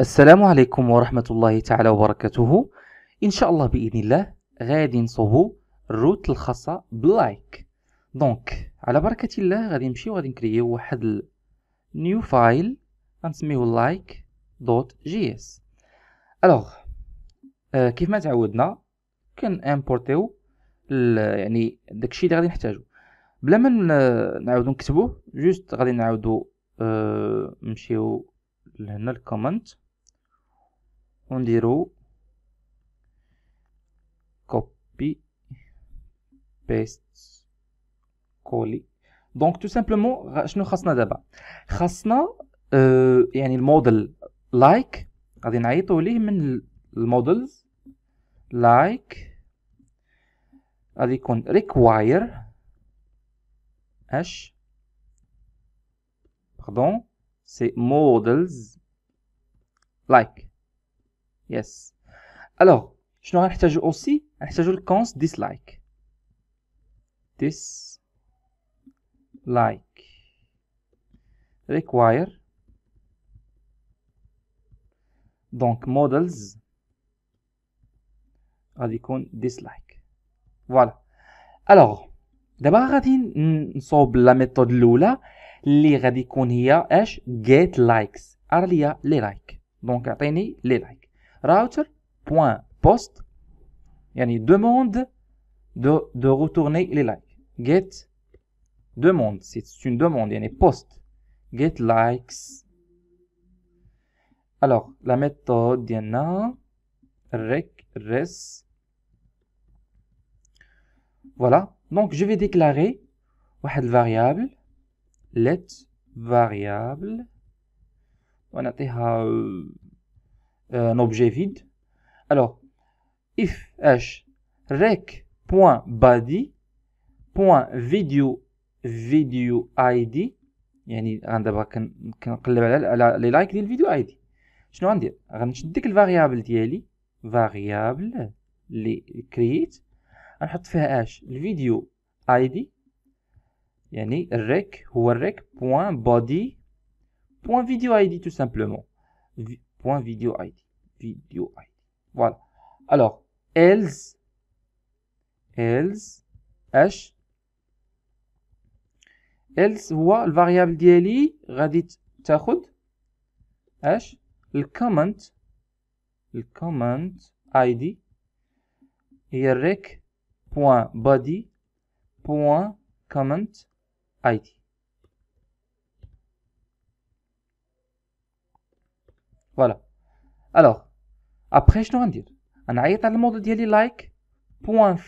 السلام عليكم ورحمة الله تعالى وبركاته إن شاء الله بإذن الله غادي نصوبو الروت الخاصة بلايك دونك على بركة الله غادي نمشيو غادي نكريو واحد نيو فايل غنسميو لايك دوت جي اس الوغ آه كيف ما تعودنا كن امبورتيو يعني داكشي اللي غادي نحتاجو بلا ما نعاودو نكتبوه جوست غادي نعاودو آه نمشيو لهنا الكومنت ونديرو كوبي بيست كولي دونك تو سامبلومون شنو خاصنا دابا خاصنا يعني الموديل لايك غادي نعيطو ليه من المودلز لايك غادي يكون ريكواير اش باردون سي مودلز لايك يس الوغ شنو غنحتاجو اوسي غنحتاجو الكونس ديسلايك ديس لايك ريكواير دونك مودلز غادي يكون ديسلايك فوالا الوغ دابا غادي نصوب لا ميثود الاولى اللي غادي يكون هي اش جيت لايكس ارليا لي لايك دونك اعطيني لي لايك router.post une demande de, de retourner les likes get demande c'est une demande une post get likes alors la méthode a rec res voilà donc je vais déclarer une variable let variable how e un objet vide. Alors, if h rec.body.video video id يعني دابا كنقلب على لي لايك ديال الفيديو اي دي شنو غندير غنشد ديك الفاريابل ديالي فاريابل لي كرييت غنحط فيها اش الفيديو اي دي يعني هو point video ID. Voilà. Alors, else, else, h, else, voit le variable dit radit, tachoud, h, le comment, le comment ID, id Voilà. Alors, après, je dois dire. on a vous le mode de dire Like.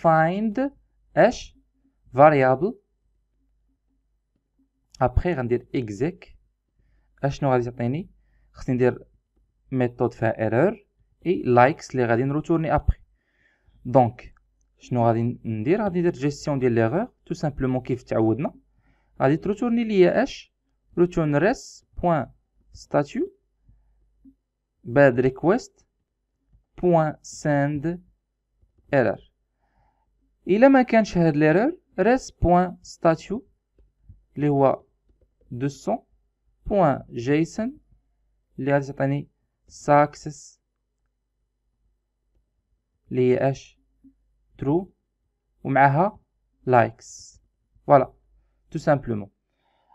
Find. H. Variable. Après, je vais dire. Exec. Je Nous va dire que méthode faire erreur. Et likes, les vais retourner après. Donc, je vais vous dire que c'est gestion de l'erreur. Tout simplement, qu'est-ce que vous Je vais retourner à H. Retourne res. Bad request. error. Il a maintenant cherché l'erreur. Res. Point statue. Le roi deux Jason. h true. Et avec likes. Voilà. Tout simplement.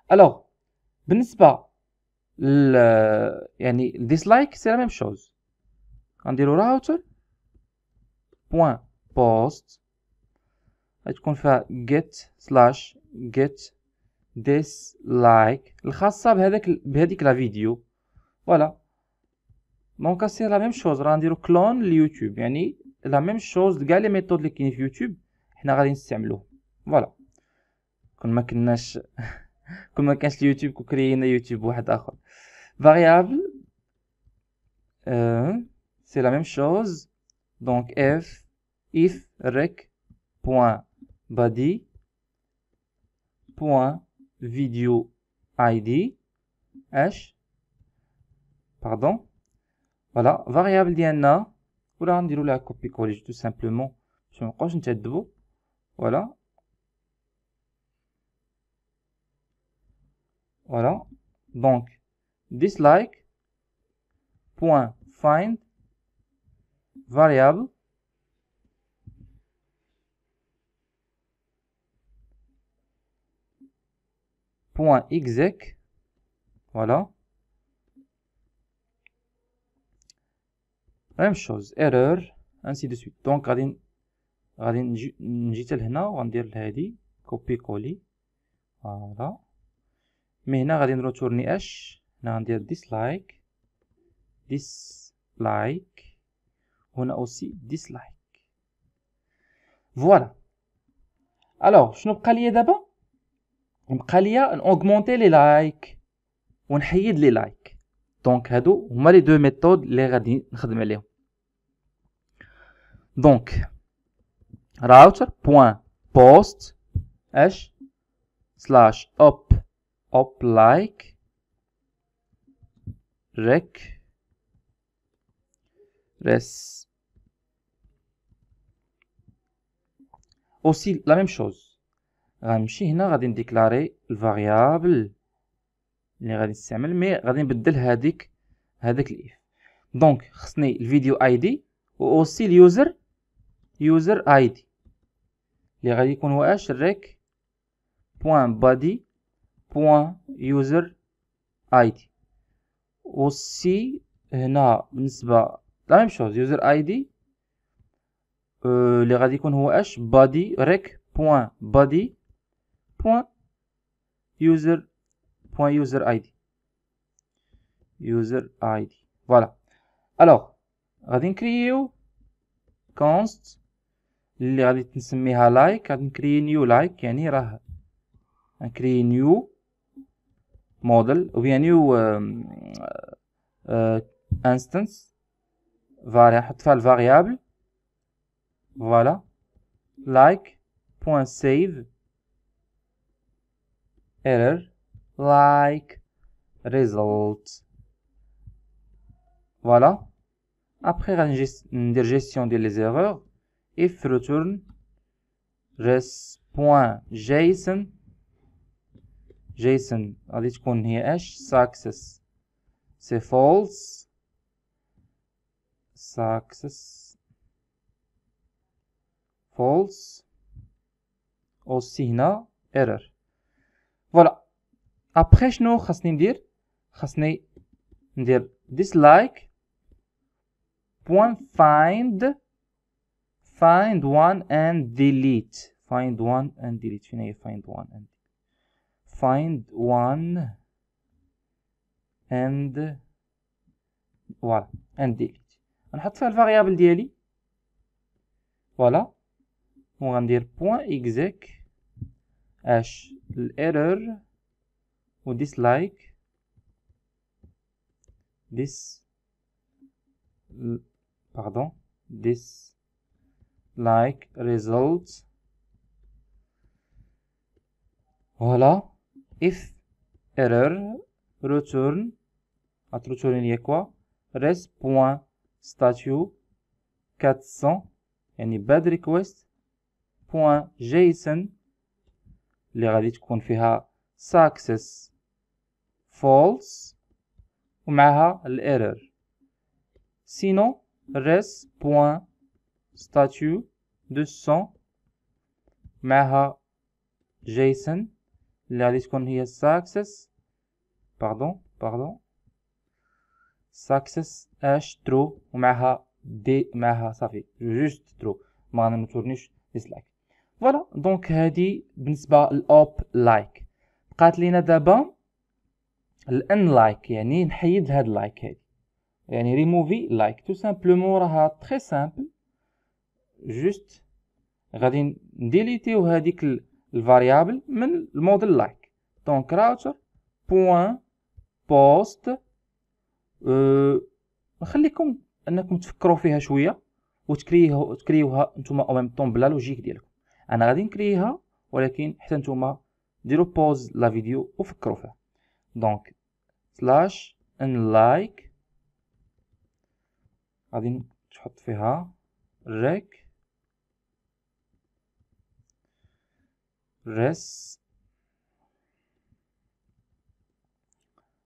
Alors, ben, ce pas. ال يعني ديسلايك سي لا ميم شوز غنديرو راوتر بوان بوست غتكون فيها جيت سلاش جيت ديسلايك الخاصة بهذاك بهذيك لا فيديو فوالا دونك سي لا ميم شوز راه نديرو كلون ليوتيوب يعني لا ميم شوز كاع لي ميثود اللي كاينين في يوتيوب حنا غادي نستعملوه فوالا كون ما كناش كون ما كانش اليوتيوب كون كرينا يوتيوب واحد اخر Variable, euh, c'est la même chose. Donc f if rec point body point video id h pardon voilà variable on on où la copie coller tout simplement je ما de vous. voilà voilà donc dislike point find variable point exec voilà même chose error ainsi de suite donc غادي غادي نجي حتى لهنا وغندير لهادي كوبي كولي فوالا من هنا غادي نروتورني اش هنا غندير ديسلايك ديسلايك هنا اوسي ديسلايك فوالا الوغ شنو بقى ليا دابا بقى ليا نوغمونتي لي لايك ونحيد لي لايك دونك هادو هما لي دو ميثود لي غادي نخدم عليهم دونك راوتر بوان بوست اش سلاش اوب اوب لايك rec res aussi la même chose غنمشي هنا غادي نديكلاري الفاريابل اللي غادي نستعمل مي غادي نبدل هذيك هذاك الاف دونك خصني الفيديو اي دي و اوسي اليوزر يوزر اي دي اللي غادي يكون هو اش ريك بوان بادي بوان يوزر اي دي والسي هنا بالنسبه لا ميم شوز يوزر اي دي آه، اللي غادي يكون هو اش بادي ريك بوان بادي بوان يوزر بوان يوزر اي دي يوزر اي دي فوالا الوغ غادي نكريو كونست اللي غادي تنسميها لايك like. غادي نكري نيو لايك like. يعني راه نكري نيو model ou bien new instance variable variable voilà like point save error like result voilà après une gestion des erreurs if return res.json جيسون غادي تكون هي اش ساكسس سي فولس ساكسس فولس او سي هنا ايرور فوالا ابخي شنو خاصني ندير خاصني ندير ديسلايك بوان فايند فايند وان اند ديليت فايند وان اند ديليت فين هي فايند وان اند find one and voilà and delete غنحط فيها الفاريابل ديالي فوالا وغندير point exec اش الايرور و dislike this pardon this like results voilà if error return at return il y quoi res point statue 400 يعني bad request point json اللي غادي تكون فيها success false ومعها الايرور sinon res point statue 200 معها json اللي غادي تكون هي success باردون باردون success اش ترو ومعها دي معها صافي جوست ترو ما نمتورنيش ديسلايك فوالا دونك هادي بالنسبه للاوب لايك بقات لينا دابا الان لايك يعني نحيد هاد لايك هادي يعني ريموفي لايك تو سامبلومون راها تري سامبل جوست غادي نديليتيو هذيك الفاريابل من الموديل لايك دونك راوتر بوان بوست نخليكم انكم تفكروا فيها شويه وتكريوها تكريوها نتوما او ميم طون بلا لوجيك ديالكم انا غادي نكريها ولكن حتى نتوما ديروا بوز لا فيديو وفكروا فيها دونك سلاش ان لايك غادي تحط فيها ريك res.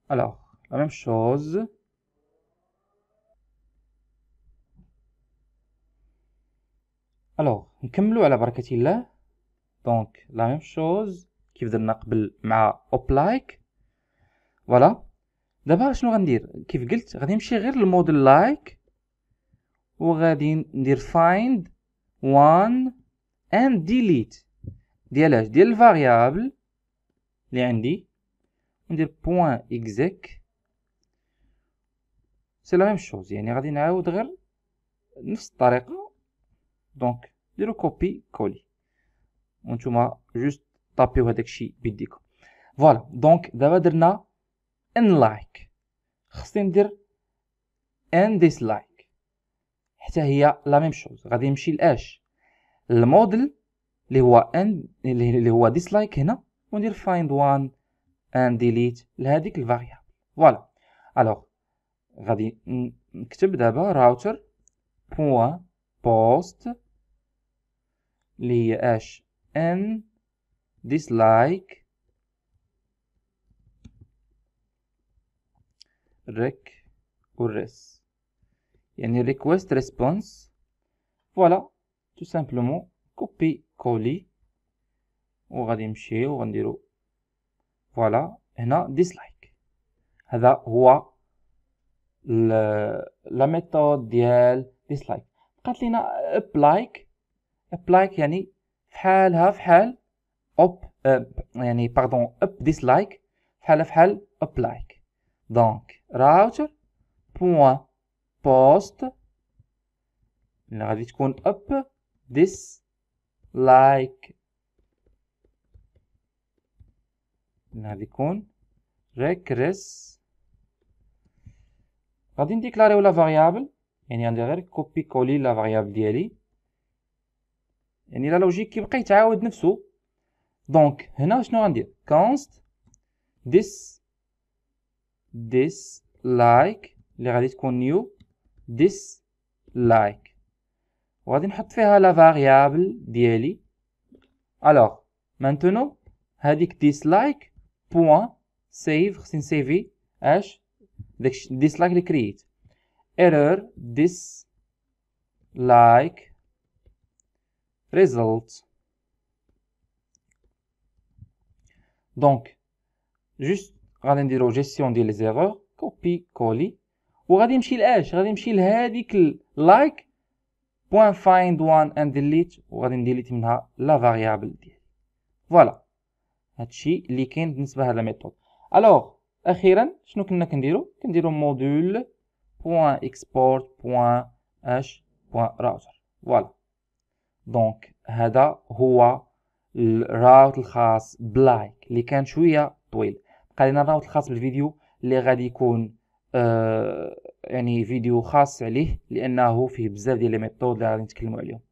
Alors, la même chose. الوغ نكملو على بركة الله دونك لا ميم شوز كيف درنا قبل مع اوبلايك فوالا دابا شنو غندير كيف قلت غادي نمشي غير للموديل لايك وغادي ندير فايند وان اند ديليت ديال اش ديال الفاريابل اللي عندي ندير بوان اكزيك سي لا ميم شوز يعني غادي نعاود غير نفس الطريقه دونك ديرو كوبي كولي وانتوما جوست طابيو هذاك الشيء بيديكم فوالا دونك دابا درنا ان لايك خصني ندير ان ديسلايك حتى هي لا ميم شوز غادي نمشي لاش الموديل اللي هو اند اللي هو ديسلايك هنا وندير فايند وان اند ديليت لهذيك الفاريابل فوالا الوغ غادي نكتب دابا راوتر بوان بوست اللي هي اش ان ديسلايك ريك والريس يعني ريكويست ريسبونس فوالا تو سامبلومون كوبي كولي وغادي نمشي وغنديرو فوالا هنا ديسلايك هذا هو لا ميثود ديال ديسلايك بقات لينا ابلايك ابلايك يعني فحالها فحال اوب يعني باردون اب ديسلايك فحالها فحال ابلايك دونك راوتر بوان بوست اللي غادي تكون اب ديسلايك like هذه يكون regress غادي نديكلاريو لا فاريابل يعني غندير غير كوبي كولي لا فاريابل ديالي يعني لا لوجيك كيبقى يتعاود نفسه دونك هنا شنو غندير const this this like اللي غادي تكون new this like وغادي نحط فيها لا فاريابل ديالي الوغ مانتونو هاديك ديسلايك بوان سيف خصني نسيفي اش داك ديسلايك لي كرييت ايرور ديس لايك ريزولت دونك جوست غادي نديرو جيستيون ديال لي زيرور كوبي كولي وغادي نمشي لاش غادي نمشي لهاديك لايك point find one and delete وغادي نديليت منها لا فاريابل ديالي فوالا هادشي اللي كاين بالنسبه لهاد الميثود الوغ اخيرا شنو كنا كنديرو كنديرو موديول بوان اكسبورت بوان اش بوان راوتر فوالا دونك هذا هو الراوت الخاص بلايك اللي كان شويه طويل بقى لنا الراوت الخاص بالفيديو اللي غادي يكون آه، يعني فيديو خاص عليه لانه فيه بزاف ديال لي ميثود اللي غادي نتكلموا عليهم